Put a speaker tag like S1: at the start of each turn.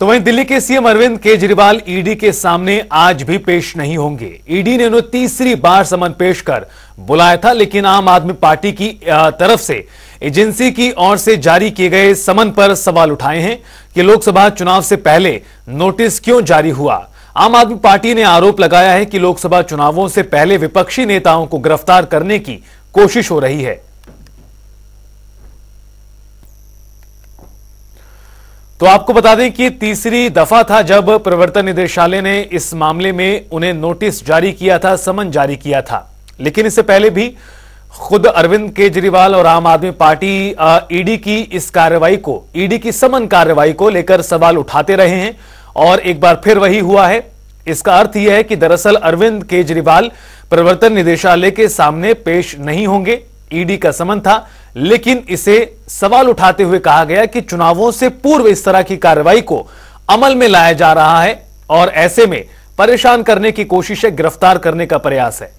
S1: तो वहीं दिल्ली के सीएम अरविंद केजरीवाल ईडी के सामने आज भी पेश नहीं होंगे ईडी ने उन्हें तीसरी बार समन पेश कर बुलाया था लेकिन आम आदमी पार्टी की तरफ से एजेंसी की ओर से जारी किए गए समन पर सवाल उठाए हैं कि लोकसभा चुनाव से पहले नोटिस क्यों जारी हुआ आम आदमी पार्टी ने आरोप लगाया है कि लोकसभा चुनावों से पहले विपक्षी नेताओं को गिरफ्तार करने की कोशिश हो रही है तो आपको बता दें कि तीसरी दफा था जब प्रवर्तन निदेशालय ने इस मामले में उन्हें नोटिस जारी किया था समन जारी किया था लेकिन इससे पहले भी खुद अरविंद केजरीवाल और आम आदमी पार्टी ईडी की इस कार्रवाई को ईडी की समन कार्रवाई को लेकर सवाल उठाते रहे हैं और एक बार फिर वही हुआ है इसका अर्थ यह है कि दरअसल अरविंद केजरीवाल प्रवर्तन निदेशालय के सामने पेश नहीं होंगे ईडी का समन था लेकिन इसे सवाल उठाते हुए कहा गया कि चुनावों से पूर्व इस तरह की कार्रवाई को अमल में लाया जा रहा है और ऐसे में परेशान करने की कोशिश है गिरफ्तार करने का प्रयास है